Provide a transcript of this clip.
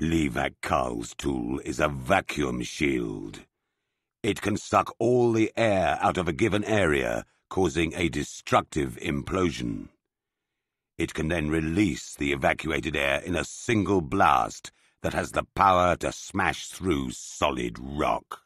Levac Carl's tool is a vacuum shield. It can suck all the air out of a given area, causing a destructive implosion. It can then release the evacuated air in a single blast that has the power to smash through solid rock.